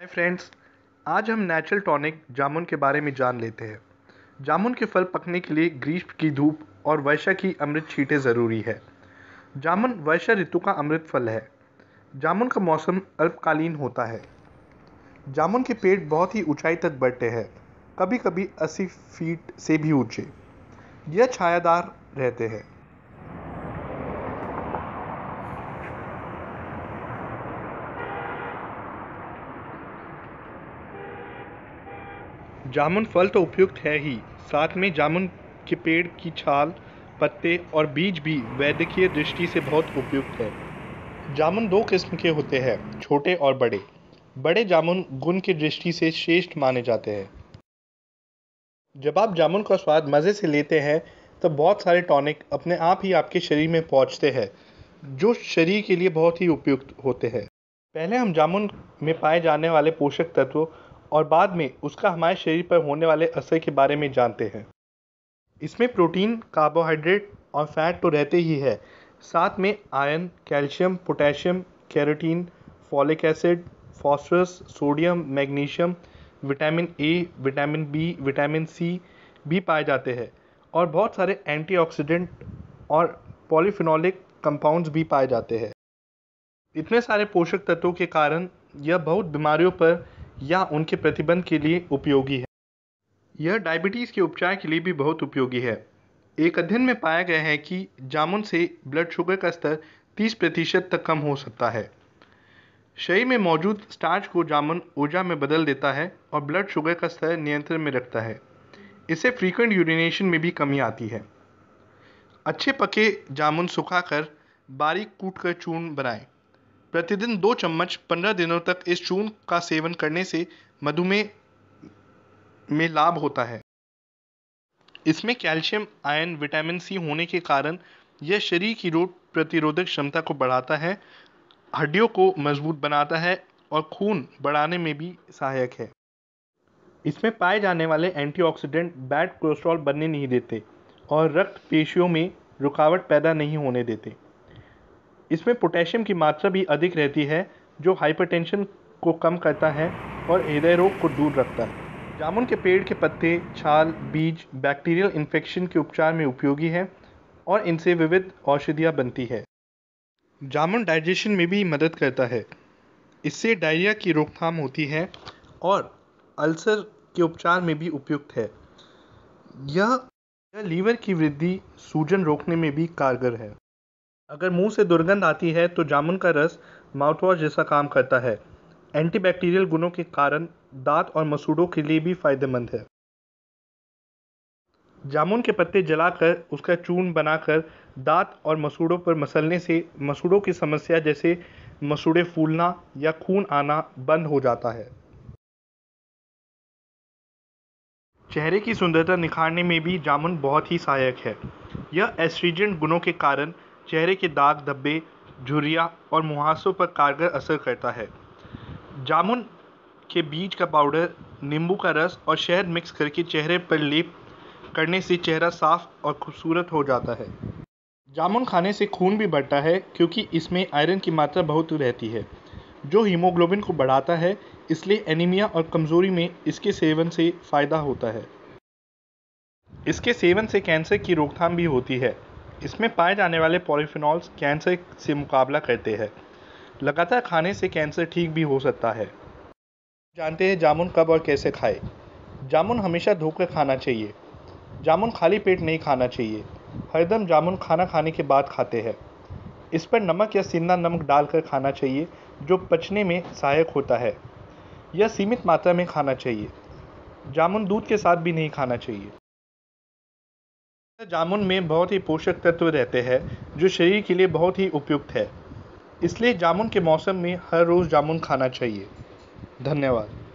hi friends आज हम natural tonic जामुन के बारे में जान लेते हैं जामुन के फल पकने के लिए ग्रीष्म की धूप और वर्षा की अमृत छीटें ज़रूरी है जामुन वर्षा ऋतु का अमृत फल है जामुन का मौसम अल्पकालीन होता है जामुन के पेड़ बहुत ही ऊंचाई तक बढ़ते हैं कभी कभी अस्सी फीट से भी ऊंचे यह छायादार रहते हैं जामुन फल तो उपयुक्त है ही साथ में जामुन के पेड़ की छाल पत्ते और बीज भी वैद्यकीय दृष्टि से बहुत उपयुक्त है जामुन दो किस्म के होते हैं छोटे और बड़े बड़े जामुन गुण की दृष्टि से श्रेष्ठ माने जाते हैं जब आप जामुन का स्वाद मज़े से लेते हैं तब बहुत सारे टॉनिक अपने आप ही आपके शरीर में पहुंचते हैं जो शरीर के लिए बहुत ही उपयुक्त होते हैं पहले हम जामुन में पाए जाने वाले पोषक तत्वों और बाद में उसका हमारे शरीर पर होने वाले असर के बारे में जानते हैं इसमें प्रोटीन कार्बोहाइड्रेट और फैट तो रहते ही है साथ में iron calcium potassium carotene folic acid phosphorus sodium magnesium vitamin A vitamin B vitamin C भी पाए जाते हैं और बहुत सारे एंटीऑक्सीडेंट और पॉलीफिनोलिक कंपाउंड्स भी पाए जाते हैं इतने सारे पोषक तत्वों के कारण यह बहुत बीमारियों पर या उनके प्रतिबंध के लिए उपयोगी है यह डायबिटीज़ के उपचार के लिए भी बहुत उपयोगी है एक अध्ययन में पाया गया है कि जामुन से ब्लड शुगर का स्तर 30 प्रतिशत तक कम हो सकता है शरीर में मौजूद स्टार्च को जामुन ऊर्जा में बदल देता है और ब्लड शुगर का स्तर नियंत्रण में रखता है इससे फ्रीक्वेंट यूरिनेशन में भी कमी आती है अच्छे पके जामुन सुखाकर बारीक कूट कर चूर्ण बनाएं प्रतिदिन दो चम्मच पंद्रह दिनों तक इस चून का सेवन करने से मधुमेह में लाभ होता है इसमें कैल्शियम आयन विटामिन सी होने के कारण यह शरीर की रोग प्रतिरोधक क्षमता को बढ़ाता है हड्डियों को मजबूत बनाता है और खून बढ़ाने में भी सहायक है इसमें पाए जाने वाले एंटीऑक्सीडेंट बैड कोलेस्ट्रॉल बनने नहीं देते और रक्त पेशियों में रुकावट पैदा नहीं होने देते इसमें पोटेशियम की मात्रा भी अधिक रहती है जो हाइपरटेंशन को कम करता है और हृदय रोग को दूर रखता है जामुन के पेड़ के पत्ते छाल बीज बैक्टीरियल इन्फेक्शन के उपचार में उपयोगी है और इनसे विविध औषधियाँ बनती है जामुन डाइजेशन में भी मदद करता है इससे डायरिया की रोकथाम होती है और अल्सर के उपचार में भी उपयुक्त है यह लीवर की वृद्धि सूजन रोकने में भी कारगर है अगर मुंह से दुर्गंध आती है तो जामुन का रस माउथवॉश जैसा काम करता है एंटीबैक्टीरियल गुणों के कारण दांत और मसूड़ों के लिए भी फायदेमंद है जामुन के पत्ते जलाकर उसका चून बनाकर दांत और मसूड़ों पर मसलने से मसूड़ों की समस्या जैसे मसूड़े फूलना या खून आना बंद हो जाता है चेहरे की सुंदरता निखारने में भी जामुन बहुत ही सहायक है यह एस्ट्रीजेंट गुणों के कारण चेहरे के दाग धब्बे झुरिया और मुहासों पर कारगर असर करता है जामुन के बीज का पाउडर नींबू का रस और शहद मिक्स करके चेहरे पर लेप करने से चेहरा साफ और खूबसूरत हो जाता है जामुन खाने से खून भी बढ़ता है क्योंकि इसमें आयरन की मात्रा बहुत रहती है जो हीमोग्लोबिन को बढ़ाता है इसलिए एनीमिया और कमज़ोरी में इसके सेवन से फ़ायदा होता है इसके सेवन से कैंसर की रोकथाम भी होती है इसमें पाए जाने वाले पॉलीफिनॉल्स कैंसर से मुकाबला करते हैं लगातार खाने से कैंसर ठीक भी हो सकता है जानते हैं जामुन कब और कैसे खाए जामुन हमेशा धोकर खाना चाहिए जामुन खाली पेट नहीं खाना चाहिए हरदम जामुन खाना खाने के बाद खाते हैं इस पर नमक या सिंधा नमक डालकर खाना चाहिए जो पचने में सहायक होता है यह सीमित मात्रा में खाना चाहिए जामुन दूध के साथ भी नहीं खाना चाहिए जामुन में बहुत ही पोषक तत्व रहते हैं जो शरीर के लिए बहुत ही उपयुक्त है इसलिए जामुन के मौसम में हर रोज़ जामुन खाना चाहिए धन्यवाद